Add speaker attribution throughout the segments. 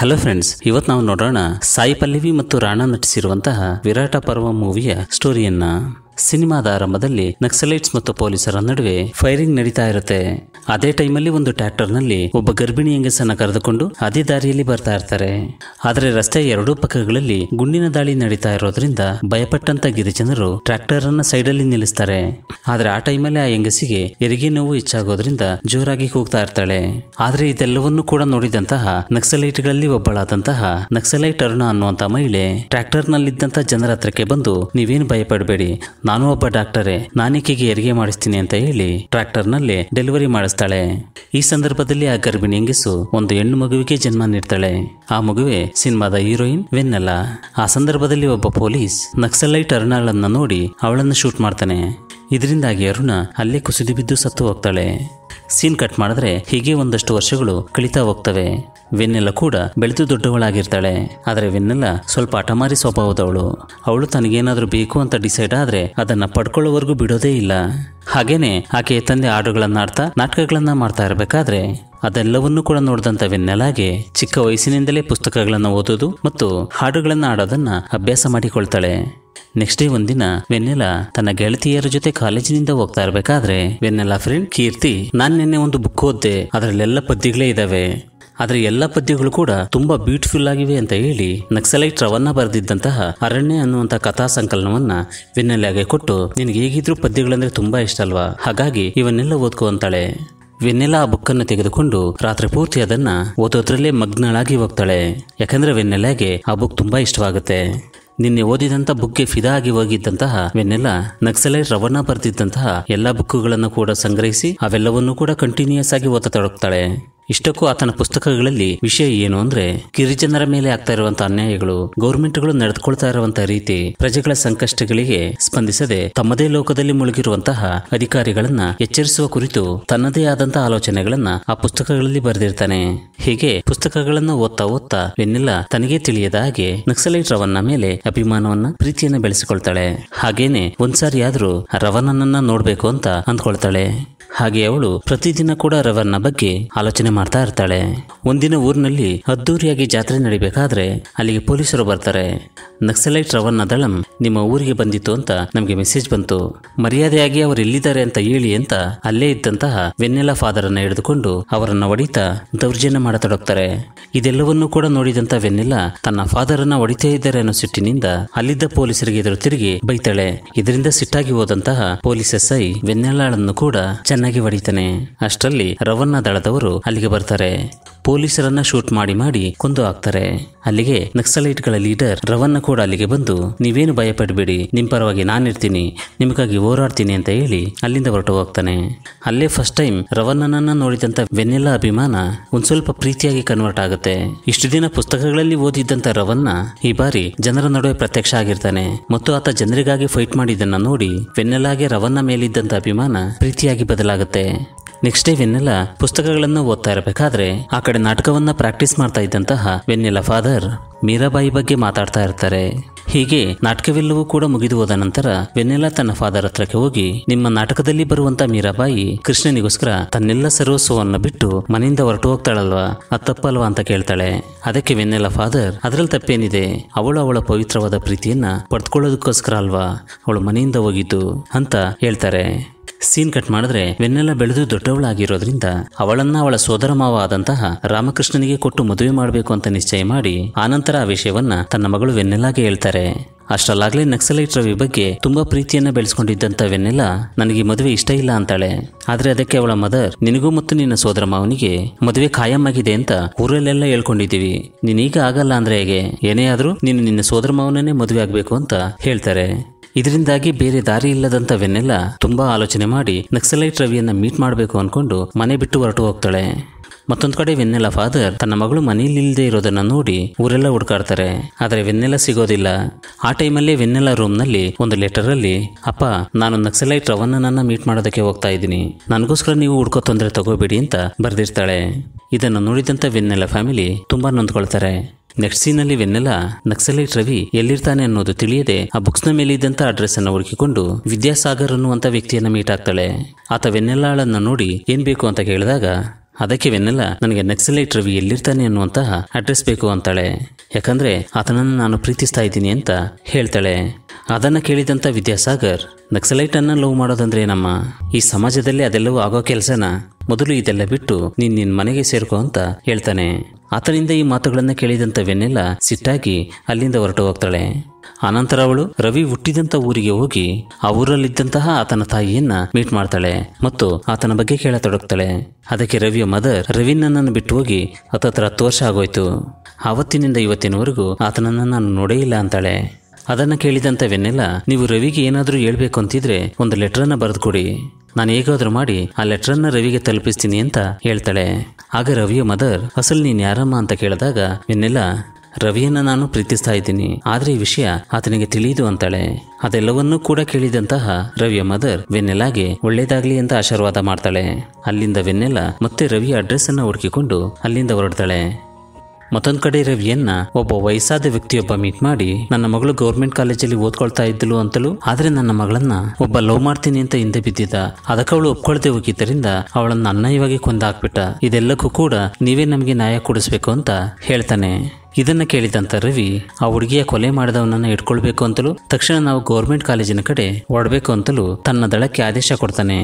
Speaker 1: hello friends ಇವತ್ತು ನಾವು ನೋಡೋಣ ಸಾಯಿ ಪಲ್ಲವಿ ಮತ್ತು ರಾಣಾ ನಟಿಸಿರುವಂತಹ ವಿರಾಟ ಪರ್ವ ಮೂವಿಯ ಸ್ಟೋರಿಯನ್ನ ಸಿನಿಮಾದ ಆರಂಭದಲ್ಲಿ ನಕ್ಸಲೈಟ್ಸ್ ಮತ್ತು ಪೊಲೀಸರ ನಡುವೆ ಫೈರಿಂಗ್ ನಡೀತಾ ಇರುತ್ತೆ ಅದೇ ಟೈಮಲ್ಲಿ ಒಂದು ಟ್ರ್ಯಾಕ್ಟರ್ನಲ್ಲಿ ನಲ್ಲಿ ಒಬ್ಬ ಗರ್ಭಿಣಿ ಹೆಂಗಸನ್ನ ಕರೆದುಕೊಂಡು ಅದೇ ದಾರಿಯಲ್ಲಿ ಬರ್ತಾ ಇರ್ತಾರೆ ಆದರೆ ರಸ್ತೆಯ ಎರಡೂ ಪಕ್ಕಗಳಲ್ಲಿ ಗುಂಡಿನ ದಾಳಿ ನಡೀತಾ ಇರೋದ್ರಿಂದ ಭಯಪಟ್ಟಂತ ಗಿರಿಜನರು ಟ್ರ್ಯಾಕ್ಟರ್ ಅನ್ನ ಸೈಡ್ ಅಲ್ಲಿ ನಿಲ್ಲಿಸ್ತಾರೆ ಆದರೆ ಆ ಟೈಮಲ್ಲಿ ಆ ಹೆಂಗಸಿಗೆ ಎರಿಗೆ ನೋವು ಹೆಚ್ಚಾಗೋದ್ರಿಂದ ಜೋರಾಗಿ ಕೂಗ್ತಾ ಇರ್ತಾಳೆ ಆದರೆ ಇದೆಲ್ಲವನ್ನೂ ಕೂಡ ನೋಡಿದಂತಹ ನಕ್ಸಲೈಟ್ಗಳಲ್ಲಿ ಒಬ್ಬಳಾದಂತಹ ನಕ್ಸಲೈಟ್ ಅರುಣ ಅನ್ನುವಂತ ಮಹಿಳೆ ಟ್ರ್ಯಾಕ್ಟರ್ನಲ್ಲಿದ್ದಂತಹ ಜನರ ಹತ್ರಕ್ಕೆ ಬಂದು ನೀವೇನು ಭಯಪಡಬೇಡಿ ನಾನು ಒಬ್ಬ ಡಾಕ್ಟರೇ ನಾನಿಕೆಗೆ ಹೆರಿಗೆ ಮಾಡಿಸ್ತೀನಿ ಅಂತ ಹೇಳಿ ಟ್ರ್ಯಾಕ್ಟರ್ನಲ್ಲಿ ಡೆಲಿವರಿ ಮಾಡಿಸ್ತಾಳೆ ಈ ಸಂದರ್ಭದಲ್ಲಿ ಆ ಗರ್ಭಿಣಿ ಹೆಂಗಸು ಒಂದು ಹೆಣ್ಣು ಮಗುವಿಗೆ ಜನ್ಮ ನೀಡ್ತಾಳೆ ಆ ಮಗುವೆ ಸಿನಿಮಾದ ಹೀರೋಯಿನ್ ವೆನ್ನಲ್ಲ ಆ ಸಂದರ್ಭದಲ್ಲಿ ಒಬ್ಬ ಪೊಲೀಸ್ ನಕ್ಸಲೈಟ್ ಅರುಣಾಳನ್ನ ನೋಡಿ ಅವಳನ್ನು ಶೂಟ್ ಮಾಡ್ತಾನೆ ಇದರಿಂದಾಗಿ ಅರುಣ ಅಲ್ಲೇ ಕುಸಿದು ಬಿದ್ದು ಸತ್ತು ಹೋಗ್ತಾಳೆ ಸೀನ್ ಕಟ್ ಮಾಡಿದ್ರೆ ಹೀಗೆ ಒಂದಷ್ಟು ವರ್ಷಗಳು ಕಳೀತಾ ಹೋಗ್ತವೆ ವೆನ್ನೆಲ್ಲ ಕೂಡ ಬೆಳೆದು ದೊಡ್ಡವಳಾಗಿರ್ತಾಳೆ ಆದರೆ ವೆನ್ನೆಲ್ಲ ಸ್ವಲ್ಪ ಅಟಮಾರಿ ಸ್ವಭಾವದವಳು ಅವಳು ತನಗೇನಾದರೂ ಬೇಕು ಅಂತ ಡಿಸೈಡ್ ಆದರೆ ಅದನ್ನು ಪಡ್ಕೊಳ್ಳೋವರೆಗೂ ಬಿಡೋದೇ ಇಲ್ಲ ಹಾಗೇನೆ ಆಕೆ ತಂದೆ ಹಾಡುಗಳನ್ನು ಆಡ್ತಾ ನಾಟಕಗಳನ್ನು ಮಾಡ್ತಾ ಇರಬೇಕಾದ್ರೆ ಅದೆಲ್ಲವನ್ನೂ ಕೂಡ ನೋಡಿದಂಥ ವೆನ್ನೆಲಾಗೆ ಚಿಕ್ಕ ವಯಸ್ಸಿನಿಂದಲೇ ಪುಸ್ತಕಗಳನ್ನು ಓದೋದು ಮತ್ತು ಹಾಡುಗಳನ್ನು ಆಡೋದನ್ನು ಅಭ್ಯಾಸ ಮಾಡಿಕೊಳ್ತಾಳೆ ನೆಕ್ಸ್ಟ್ ಡೇ ಒಂದಿನ ವೆನ್ನೆಲ ತನ್ನ ಗೆಳತಿಯರ ಜೊತೆ ಕಾಲೇಜಿನಿಂದ ಹೋಗ್ತಾ ಇರಬೇಕಾದ್ರೆ ವೆನ್ನೆಲಾ ಫ್ರೆಂಡ್ ಕೀರ್ತಿ ನಾನು ನಿನ್ನೆ ಒಂದು ಬುಕ್ ಓದ್ದೆ ಅದರಲ್ಲೆಲ್ಲ ಪದ್ಯಗಳೇ ಇದಾವೆ ಆದರೆ ಎಲ್ಲ ಪದ್ಯಗಳು ಕೂಡ ತುಂಬಾ ಬ್ಯೂಟಿಫುಲ್ ಆಗಿವೆ ಅಂತ ಹೇಳಿ ನಕ್ಸಲೈಟ್ ರವನ್ನ ಬರೆದಿದ್ದಂತಹ ಅರಣ್ಯ ಅನ್ನುವಂಥ ಕಥಾ ಸಂಕಲನವನ್ನ ವೆನ್ನೆಲ್ಯಾಗೆ ಕೊಟ್ಟು ನಿನಗೆ ಹೇಗಿದ್ರು ಪದ್ಯಗಳಂದ್ರೆ ತುಂಬಾ ಇಷ್ಟ ಅಲ್ವಾ ಹಾಗಾಗಿ ಇವನ್ನೆಲ್ಲ ಓದ್ಕೋಂತಾಳೆ ಅಂತಾಳೆ ವೆನ್ನೆಲಾ ಆ ಬುಕ್ಕನ್ನು ತೆಗೆದುಕೊಂಡು ರಾತ್ರಿ ಪೂರ್ತಿ ಅದನ್ನ ಓದೋದ್ರಲ್ಲೇ ಮಗ್ನಳಾಗಿ ಹೋಗ್ತಾಳೆ ಯಾಕಂದ್ರೆ ವೆನ್ನೆಲೆಗೆ ಆ ಬುಕ್ ತುಂಬಾ ಇಷ್ಟವಾಗುತ್ತೆ ನಿನ್ನೆ ಓದಿದಂತ ಬುಕ್ಗೆ ಫಿದಾ ಆಗಿ ಹೋಗಿದ್ದಂತಹ ವೆನ್ನೆಲ್ಲ ನಕ್ಸಲೈಟ್ ರವಣ ಬರೆದಿದ್ದಂತಹ ಎಲ್ಲಾ ಬುಕ್ಕುಗಳನ್ನು ಕೂಡ ಸಂಗ್ರಹಿಸಿ ಅವೆಲ್ಲವನ್ನೂ ಕೂಡ ಕಂಟಿನ್ಯೂಸ್ ಆಗಿ ಓದತೊಡಗ್ತಾಳೆ ಇಷ್ಟಕ್ಕೂ ಆತನ ಪುಸ್ತಕಗಳಲ್ಲಿ ವಿಷಯ ಏನು ಅಂದ್ರೆ ಗಿರಿಜನರ ಮೇಲೆ ಆಗ್ತಾ ಇರುವಂತಹ ಅನ್ಯಾಯಗಳು ಗೌರ್ಮೆಂಟ್ಗಳು ನಡೆದುಕೊಳ್ತಾ ಇರುವಂತಹ ರೀತಿ ಪ್ರಜೆಗಳ ಸಂಕಷ್ಟಗಳಿಗೆ ಸ್ಪಂದಿಸದೆ ತಮ್ಮದೇ ಲೋಕದಲ್ಲಿ ಮುಳುಗಿರುವಂತಹ ಅಧಿಕಾರಿಗಳನ್ನ ಎಚ್ಚರಿಸುವ ಕುರಿತು ತನ್ನದೇ ಆದಂತಹ ಆಲೋಚನೆಗಳನ್ನ ಆ ಪುಸ್ತಕಗಳಲ್ಲಿ ಬರೆದಿರ್ತಾನೆ ಹೀಗೆ ಪುಸ್ತಕಗಳನ್ನು ಓದ್ತಾ ಓದ್ತಾ ವೆನ್ನೆಲ್ಲ ತನಗೆ ತಿಳಿಯದ ಹಾಗೆ ನಕ್ಸಲೈಟ್ ರವನ್ನ ಮೇಲೆ ಅಭಿಮಾನವನ್ನ ಪ್ರೀತಿಯನ್ನ ಬೆಳೆಸಿಕೊಳ್ತಾಳೆ ಹಾಗೇನೆ ಆದ್ರೂ ರವನನ್ನ ನೋಡ್ಬೇಕು ಅಂತ ಅಂದ್ಕೊಳ್ತಾಳೆ ಹಾಗೆ ಅವಳು ಪ್ರತಿದಿನ ಕೂಡ ರವರ್ನ ಬಗ್ಗೆ ಆಲೋಚನೆ ಮಾಡ್ತಾ ಇರ್ತಾಳೆ ಒಂದಿನ ಊರಿನಲ್ಲಿ ಅದ್ದೂರಿಯಾಗಿ ಜಾತ್ರೆ ನಡಿಬೇಕಾದ್ರೆ ಅಲ್ಲಿಗೆ ಪೊಲೀಸರು ಬರ್ತಾರೆ ನಕ್ಸಲೈಟ್ ರವರ್ನ ದಳಂ ನಿಮ್ಮ ಊರಿಗೆ ಬಂದಿತ್ತು ಅಂತ ನಮಗೆ ಮೆಸೇಜ್ ಬಂತು ಮರ್ಯಾದೆಯಾಗಿ ಅವರು ಎಲ್ಲಿದ್ದಾರೆ ಅಂತ ಹೇಳಿ ಅಂತ ಅಲ್ಲೇ ಇದ್ದಂತಹ ವೆನ್ನೆಲಾ ಫಾದರ್ ಅನ್ನ ಹಿಡಿದುಕೊಂಡು ಅವರನ್ನ ಹೊಡಿತಾ ದೌರ್ಜನ್ಯ ಮಾಡತೊಡಗ್ತಾರೆ ಇದೆಲ್ಲವನ್ನೂ ಕೂಡ ನೋಡಿದಂತ ವೆನ್ನೆಲಾ ತನ್ನ ಫಾದರ್ ಅನ್ನ ಹೊಡಿತಾ ಇದ್ದಾರೆ ಅನ್ನೋ ಸಿಟ್ಟಿನಿಂದ ಅಲ್ಲಿದ್ದ ಪೊಲೀಸರಿಗೆ ಎದುರು ತಿರುಗಿ ಬೈತಾಳೆ ಇದರಿಂದ ಸಿಟ್ಟಾಗಿ ಹೋದಂತಹ ಪೊಲೀಸ್ ಐ ವೆನ್ನೆಲಾಳನ್ನು ಕೂಡ ಚೆನ್ನಾಗಿ ಹೊಡಿತಾನೆ ಅಷ್ಟರಲ್ಲಿ ರವಣ್ಣ ದಳದವರು ಅಲ್ಲಿಗೆ ಬರ್ತಾರೆ ಪೊಲೀಸರನ್ನ ಶೂಟ್ ಮಾಡಿ ಮಾಡಿ ಕೊಂದು ಹಾಕ್ತಾರೆ ಅಲ್ಲಿಗೆ ನಕ್ಸಲೈಟ್ಗಳ ಲೀಡರ್ ರವನ್ನ ಕೂಡ ಅಲ್ಲಿಗೆ ಬಂದು ನೀವೇನು ಭಯ ಪಡಬೇಡಿ ನಿಮ್ ಪರವಾಗಿ ನಾನಿರ್ತೀನಿ ನಿಮಗಾಗಿ ಹೋರಾಡ್ತೀನಿ ಅಂತ ಹೇಳಿ ಅಲ್ಲಿಂದ ಹೊರಟು ಹೋಗ್ತಾನೆ ಅಲ್ಲೇ ಫಸ್ಟ್ ಟೈಮ್ ರವಣ್ಣನನ್ನ ನೋಡಿದಂತ ವೆನ್ನೆಲ್ಲ ಅಭಿಮಾನ ಒಂದ್ ಸ್ವಲ್ಪ ಪ್ರೀತಿಯಾಗಿ ಕನ್ವರ್ಟ್ ಆಗುತ್ತೆ ಇಷ್ಟು ದಿನ ಪುಸ್ತಕಗಳಲ್ಲಿ ಓದಿದ್ದಂತ ರವನ್ನ ಈ ಬಾರಿ ಜನರ ನಡುವೆ ಪ್ರತ್ಯಕ್ಷ ಆಗಿರ್ತಾನೆ ಮತ್ತು ಆತ ಜನರಿಗಾಗಿ ಫೈಟ್ ಮಾಡಿದ್ದನ್ನ ನೋಡಿ ವೆನ್ನೆಲಾಗೆ ರವನ್ನ ಮೇಲಿದ್ದಂತ ಅಭಿಮಾನ ಪ್ರೀತಿಯಾಗಿ ಬದಲಾಗುತ್ತೆ ನೆಕ್ಸ್ಟ್ ಡೇ ವೆನ್ನೆಲ್ಲ ಪುಸ್ತಕಗಳನ್ನು ಓದ್ತಾ ಇರಬೇಕಾದ್ರೆ ಆ ಕಡೆ ನಾಟಕವನ್ನ ಪ್ರಾಕ್ಟೀಸ್ ಮಾಡ್ತಾ ಇದ್ದಂತಹ ವೆನ್ನೆಲ್ಲ ಫಾದರ್ ಮೀರಾಬಾಯಿ ಬಗ್ಗೆ ಮಾತಾಡ್ತಾ ಇರ್ತಾರೆ ಹೀಗೆ ನಾಟಕವೆಲ್ಲವೂ ಕೂಡ ಮುಗಿದು ಹೋದ ನಂತರ ವೆನ್ನೆಲ್ಲ ತನ್ನ ಫಾದರ್ ಹತ್ರಕ್ಕೆ ಹೋಗಿ ನಿಮ್ಮ ನಾಟಕದಲ್ಲಿ ಬರುವಂತ ಮೀರಾಬಾಯಿ ಕೃಷ್ಣನಿಗೋಸ್ಕರ ತನ್ನೆಲ್ಲ ಸರ್ವಸ್ವವನ್ನು ಬಿಟ್ಟು ಮನೆಯಿಂದ ಹೊರಟು ಹೋಗ್ತಾಳಲ್ವಾ ತಪ್ಪಲ್ವಾ ಅಂತ ಕೇಳ್ತಾಳೆ ಅದಕ್ಕೆ ವೆನ್ನೆಲ್ಲ ಫಾದರ್ ಅದರಲ್ಲಿ ತಪ್ಪೇನಿದೆ ಅವಳು ಅವಳ ಪವಿತ್ರವಾದ ಪ್ರೀತಿಯನ್ನ ಪಡ್ಕೊಳ್ಳೋದಕ್ಕೋಸ್ಕರ ಅಲ್ವಾ ಅವಳು ಮನೆಯಿಂದ ಹೋಗಿದ್ದು ಅಂತ ಹೇಳ್ತಾರೆ ಸೀನ್ ಕಟ್ ಮಾಡಿದ್ರೆ ವೆನ್ನೆಲ್ಲ ಬೆಳೆದು ದೊಡ್ಡವಳಾಗಿರೋದ್ರಿಂದ ಅವಳನ್ನ ಅವಳ ಸೋದರ ಮಾವ ಆದಂತಹ ರಾಮಕೃಷ್ಣನಿಗೆ ಕೊಟ್ಟು ಮದುವೆ ಮಾಡಬೇಕು ಅಂತ ನಿಶ್ಚಯ ಮಾಡಿ ಆನಂತರ ಆ ವಿಷಯವನ್ನ ತನ್ನ ಮಗಳು ವೆನ್ನೆಲ್ಲಾಗೆ ಹೇಳ್ತಾರೆ ಅಷ್ಟರಲ್ಲಾಗಲೇ ನಕ್ಸಲೈಟ್ ರವಿ ಬಗ್ಗೆ ತುಂಬಾ ಪ್ರೀತಿಯನ್ನ ಬೆಳೆಸ್ಕೊಂಡಿದ್ದಂತ ವೆನ್ನೆಲ್ಲ ನನಗೆ ಮದುವೆ ಇಷ್ಟ ಇಲ್ಲ ಅಂತಾಳೆ ಆದ್ರೆ ಅದಕ್ಕೆ ಅವಳ ಮದರ್ ನಿನಗೂ ಮತ್ತು ನಿನ್ನ ಸೋದರ ಮಾವನಿಗೆ ಮದುವೆ ಖಾಯಂ ಆಗಿದೆ ಅಂತ ಊರಲ್ಲೆಲ್ಲ ಹೇಳ್ಕೊಂಡಿದ್ದೀವಿ ನೀನೀಗ ಆಗಲ್ಲ ಅಂದ್ರೆ ಹೇಗೆ ಏನೇ ಆದ್ರೂ ನೀನು ನಿನ್ನ ಸೋದರ ಮಾವನನ್ನೇ ಮದುವೆ ಆಗ್ಬೇಕು ಅಂತ ಹೇಳ್ತಾರೆ ಇದರಿಂದಾಗಿ ಬೇರೆ ದಾರಿ ಇಲ್ಲದಂತವೆನ್ನೆಲ್ಲ ತುಂಬಾ ಆಲೋಚನೆ ಮಾಡಿ ನಕ್ಸಲೈಟ್ ರವಿಯನ್ನ ಮೀಟ್ ಮಾಡಬೇಕು ಅನ್ಕೊಂಡು ಮನೆ ಬಿಟ್ಟು ಹೊರಟು ಹೋಗ್ತಾಳೆ ಮತ್ತೊಂದು ಕಡೆ ವೆನ್ನೆಲ್ಲ ಫಾದರ್ ತನ್ನ ಮಗಳು ಇಲ್ಲದೆ ಇರೋದನ್ನ ನೋಡಿ ಊರೆಲ್ಲ ಹುಡ್ಕಾಡ್ತಾರೆ ಆದರೆ ವೆನ್ನೆಲ್ಲ ಸಿಗೋದಿಲ್ಲ ಆ ಟೈಮಲ್ಲಿ ವೆನ್ನೆಲ್ಲ ರೂಮ್ನಲ್ಲಿ ಒಂದು ಲೆಟರಲ್ಲಿ ಅಪ್ಪ ನಾನು ನಕ್ಸಲೈಟ್ ನನ್ನ ಮೀಟ್ ಮಾಡೋದಕ್ಕೆ ಹೋಗ್ತಾ ಇದ್ದೀನಿ ನನಗೋಸ್ಕರ ನೀವು ಹುಡ್ಕೋ ತೊಂದರೆ ತಗೋಬೇಡಿ ಅಂತ ಬರೆದಿರ್ತಾಳೆ ಇದನ್ನು ನೋಡಿದಂಥ ವೆನ್ನೆಲ್ಲ ಫ್ಯಾಮಿಲಿ ತುಂಬಾ ನೊಂದ್ಕೊಳ್ತಾರೆ ನೆಕ್ಸ್ಟ್ ಅಲ್ಲಿ ವೆನ್ನೆಲ್ಲ ನಕ್ಸಲೈಟ್ ರವಿ ಎಲ್ಲಿರ್ತಾನೆ ಅನ್ನೋದು ತಿಳಿಯದೆ ಆ ಬುಕ್ಸ್ನ ಮೇಲೆ ಇದ್ದಂತ ಅಡ್ರೆಸ್ ಅನ್ನು ಹುಡುಕಿಕೊಂಡು ವಿದ್ಯಾಸಾಗರ್ ಅನ್ನುವಂಥ ವ್ಯಕ್ತಿಯನ್ನು ಮೀಟ್ ಆಗ್ತಾಳೆ ಆತ ವೆನ್ನೆಲ್ಲಾಳನ್ನು ನೋಡಿ ಏನ್ ಬೇಕು ಅಂತ ಕೇಳಿದಾಗ ಅದಕ್ಕೆ ವೆನ್ನೆಲ್ಲ ನನಗೆ ನಕ್ಸಲೈಟ್ ರವಿ ಎಲ್ಲಿರ್ತಾನೆ ಅನ್ನುವಂತಹ ಅಡ್ರೆಸ್ ಬೇಕು ಅಂತಾಳೆ ಯಾಕಂದ್ರೆ ಆತನನ್ನು ನಾನು ಪ್ರೀತಿಸ್ತಾ ಇದ್ದೀನಿ ಅಂತ ಹೇಳ್ತಾಳೆ ಅದನ್ನು ಕೇಳಿದಂಥ ವಿದ್ಯಾಸಾಗರ್ ನಕ್ಸಲೈಟನ್ನು ಲವ್ ಮಾಡೋದಂದ್ರೆ ನಮ್ಮ ಈ ಸಮಾಜದಲ್ಲಿ ಅದೆಲ್ಲವೂ ಆಗೋ ಕೆಲಸನ ಮೊದಲು ಇದೆಲ್ಲ ಬಿಟ್ಟು ನೀನ್ ನಿನ್ನ ಮನೆಗೆ ಸೇರ್ಕೋ ಅಂತ ಹೇಳ್ತಾನೆ ಆತನಿಂದ ಈ ಮಾತುಗಳನ್ನು ಕೇಳಿದಂಥ ವೆನ್ನೆಲ್ಲ ಸಿಟ್ಟಾಗಿ ಅಲ್ಲಿಂದ ಹೊರಟು ಹೋಗ್ತಾಳೆ ಆನಂತರ ಅವಳು ರವಿ ಹುಟ್ಟಿದಂತ ಊರಿಗೆ ಹೋಗಿ ಆ ಊರಲ್ಲಿದ್ದಂತಹ ಆತನ ತಾಯಿಯನ್ನ ಮೀಟ್ ಮಾಡ್ತಾಳೆ ಮತ್ತು ಆತನ ಬಗ್ಗೆ ಕೇಳತೊಡಗ್ತಾಳೆ ಅದಕ್ಕೆ ರವಿಯ ಮದರ್ ನನ್ನನ್ನು ಬಿಟ್ಟು ಹೋಗಿ ಹತ್ತತ್ರ ಹತ್ತು ವರ್ಷ ಆಗೋಯ್ತು ಆವತ್ತಿನಿಂದ ಇವತ್ತಿನವರೆಗೂ ಆತನನ್ನ ನಾನು ನೋಡೇ ಇಲ್ಲ ಅಂತಾಳೆ ಅದನ್ನ ಕೇಳಿದಂತ ವೆನ್ನೆಲ್ಲ ನೀವು ರವಿಗೆ ಏನಾದರೂ ಹೇಳ್ಬೇಕು ಅಂತಿದ್ರೆ ಒಂದು ಲೆಟರ್ ಬರೆದು ಕೊಡಿ ನಾನು ಹೇಗಾದ್ರೂ ಮಾಡಿ ಆ ಲೆಟ್ರನ್ನ ರವಿಗೆ ತಲುಪಿಸ್ತೀನಿ ಅಂತ ಹೇಳ್ತಾಳೆ ಆಗ ರವಿಯ ಮದರ್ ಅಸಲ್ ನೀನು ಯಾರಮ್ಮ ಅಂತ ಕೇಳಿದಾಗ ವೆನ್ನೆಲ್ಲ ರವಿಯನ್ನ ನಾನು ಪ್ರೀತಿಸ್ತಾ ಇದ್ದೀನಿ ಆದ್ರೆ ಈ ವಿಷಯ ಆತನಿಗೆ ತಿಳಿಯುದು ಅಂತಾಳೆ ಅದೆಲ್ಲವನ್ನೂ ಕೂಡ ಕೇಳಿದಂತಹ ರವಿಯ ಮದರ್ ವೆನ್ನೆಲಾಗೆ ಒಳ್ಳೇದಾಗ್ಲಿ ಅಂತ ಆಶೀರ್ವಾದ ಮಾಡ್ತಾಳೆ ಅಲ್ಲಿಂದ ವೆನ್ನೆಲ್ಲ ಮತ್ತೆ ರವಿಯ ಅಡ್ರೆಸ್ ಅನ್ನ ಹುಡುಕಿಕೊಂಡು ಅಲ್ಲಿಂದ ಹೊರಡ್ತಾಳೆ ಮತ್ತೊಂದು ಕಡೆ ರವಿಯನ್ನ ಒಬ್ಬ ವಯಸ್ಸಾದ ವ್ಯಕ್ತಿಯೊಬ್ಬ ಮೀಟ್ ಮಾಡಿ ನನ್ನ ಮಗಳು ಗೌರ್ಮೆಂಟ್ ಕಾಲೇಜಲ್ಲಿ ಓದ್ಕೊಳ್ತಾ ಇದ್ದಳು ಅಂತಲೂ ಆದ್ರೆ ನನ್ನ ಮಗಳನ್ನ ಒಬ್ಬ ಲವ್ ಮಾಡ್ತೀನಿ ಅಂತ ಹಿಂದೆ ಬಿದ್ದಿದ್ದ ಅದಕ್ಕೆ ಅವಳು ಒಪ್ಕೊಳ್ತೇ ಹೋಗಿದ್ದರಿಂದ ಅವಳನ್ನ ಅನ್ಯಾಯವಾಗಿ ಕೊಂದಾಕ್ಬಿಟ್ಟ ಇದೆಲ್ಲಕ್ಕೂ ಕೂಡ ನೀವೇ ನಮಗೆ ನ್ಯಾಯ ಕೊಡಿಸ್ಬೇಕು ಅಂತ ಹೇಳ್ತಾನೆ ಇದನ್ನ ಕೇಳಿದಂತ ರವಿ ಆ ಹುಡುಗಿಯ ಕೊಲೆ ಮಾಡಿದವನನ್ನ ಇಟ್ಕೊಳ್ಬೇಕು ಅಂತಲೂ ತಕ್ಷಣ ನಾವು ಗೌರ್ಮೆಂಟ್ ಕಾಲೇಜಿನ ಕಡೆ ಓಡಬೇಕು ಅಂತಲೂ ತನ್ನ ದಳಕ್ಕೆ ಆದೇಶ ಕೊಡ್ತಾನೆ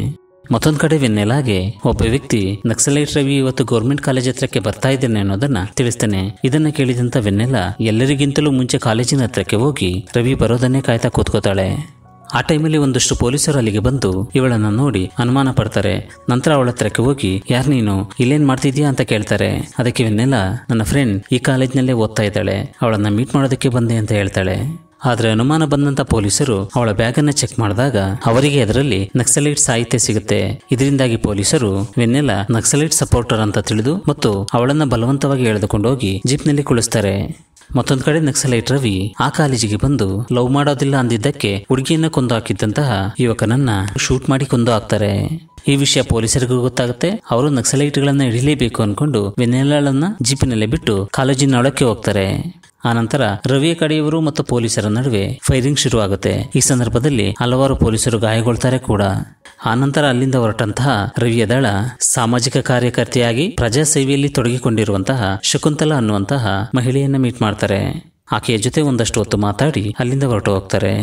Speaker 1: ಮತ್ತೊಂದು ಕಡೆ ವೆನ್ನೆಲಾಗೆ ಒಬ್ಬ ವ್ಯಕ್ತಿ ನಕ್ಸಲೈಟ್ ರವಿ ಇವತ್ತು ಗೌರ್ಮೆಂಟ್ ಕಾಲೇಜ್ ಹತ್ರಕ್ಕೆ ಬರ್ತಾ ಇದ್ದೇನೆ ಅನ್ನೋದನ್ನ ತಿಳಿಸ್ತೇನೆ ಇದನ್ನ ಕೇಳಿದಂತ ವೆನ್ನೆಲ್ಲ ಎಲ್ಲರಿಗಿಂತಲೂ ಮುಂಚೆ ಕಾಲೇಜಿನ ಹತ್ರಕ್ಕೆ ಹೋಗಿ ರವಿ ಬರೋದನ್ನೇ ಕಾಯ್ತಾ ಕೂತ್ಕೋತಾಳೆ ಆ ಟೈಮಲ್ಲಿ ಒಂದಷ್ಟು ಪೊಲೀಸರು ಅಲ್ಲಿಗೆ ಬಂದು ಇವಳನ್ನ ನೋಡಿ ಅನುಮಾನ ಪಡ್ತಾರೆ ನಂತರ ಅವಳ ಹತ್ರಕ್ಕೆ ಹೋಗಿ ಯಾರು ನೀನು ಇಲ್ಲೇನ್ ಮಾಡ್ತಿದ್ಯಾ ಅಂತ ಕೇಳ್ತಾರೆ ಅದಕ್ಕೆ ವಿನ್ನೆಲ ನನ್ನ ಫ್ರೆಂಡ್ ಈ ಕಾಲೇಜ್ನಲ್ಲೇ ಓದ್ತಾ ಇದ್ದಾಳೆ ಅವಳನ್ನ ಮೀಟ್ ಮಾಡೋದಕ್ಕೆ ಬಂದೆ ಅಂತ ಹೇಳ್ತಾಳೆ ಆದರೆ ಅನುಮಾನ ಬಂದಂತ ಪೊಲೀಸರು ಅವಳ ಬ್ಯಾಗ್ ಅನ್ನ ಚೆಕ್ ಮಾಡಿದಾಗ ಅವರಿಗೆ ಅದರಲ್ಲಿ ನಕ್ಸಲೈಟ್ ಸಾಹಿತ್ಯ ಸಿಗುತ್ತೆ ಇದರಿಂದಾಗಿ ಪೊಲೀಸರು ವೆನ್ನೆಲ್ಲ ನಕ್ಸಲೈಟ್ ಸಪೋರ್ಟರ್ ಅಂತ ತಿಳಿದು ಮತ್ತು ಅವಳನ್ನ ಬಲವಂತವಾಗಿ ಎಳೆದುಕೊಂಡು ಹೋಗಿ ಜೀಪ್ನಲ್ಲಿ ಕುಳಿಸ್ತಾರೆ ಮತ್ತೊಂದು ಕಡೆ ನಕ್ಸಲೈಟ್ ರವಿ ಆ ಕಾಲೇಜಿಗೆ ಬಂದು ಲವ್ ಮಾಡೋದಿಲ್ಲ ಅಂದಿದ್ದಕ್ಕೆ ಹುಡುಗಿಯನ್ನ ಕೊಂದು ಹಾಕಿದ್ದಂತಹ ಯುವಕನನ್ನ ಶೂಟ್ ಮಾಡಿ ಕೊಂದು ಹಾಕ್ತಾರೆ ಈ ವಿಷಯ ಪೊಲೀಸರಿಗೂ ಗೊತ್ತಾಗುತ್ತೆ ಅವರು ನಕ್ಸಲೈಟ್ಗಳನ್ನ ಹಿಡಿಲೇಬೇಕು ಅನ್ಕೊಂಡು ವೆನ್ನೆಲ್ಲಳನ್ನ ಜೀಪಿನಲ್ಲೇ ಬಿಟ್ಟು ಕಾಲೇಜಿನ ಒಳಕ್ಕೆ ಹೋಗ್ತಾರೆ ಆನಂತರ ರವಿಯ ಕಡೆಯವರು ಮತ್ತು ಪೊಲೀಸರ ನಡುವೆ ಫೈರಿಂಗ್ ಶುರುವಾಗುತ್ತೆ ಈ ಸಂದರ್ಭದಲ್ಲಿ ಹಲವಾರು ಪೊಲೀಸರು ಗಾಯಗೊಳ್ತಾರೆ ಕೂಡ ಆನಂತರ ಅಲ್ಲಿಂದ ಹೊರಟಂತಹ ರವಿಯ ದಳ ಸಾಮಾಜಿಕ ಕಾರ್ಯಕರ್ತೆಯಾಗಿ ಪ್ರಜಾ ಸೇವೆಯಲ್ಲಿ ತೊಡಗಿಕೊಂಡಿರುವಂತಹ ಶಕುಂತಲಾ ಅನ್ನುವಂತಹ ಮಹಿಳೆಯನ್ನ ಮೀಟ್ ಮಾಡ್ತಾರೆ ಆಕೆಯ ಜೊತೆ ಒಂದಷ್ಟು ಹೊತ್ತು ಮಾತಾಡಿ ಅಲ್ಲಿಂದ ಹೊರಟು ಹೋಗ್ತಾರೆ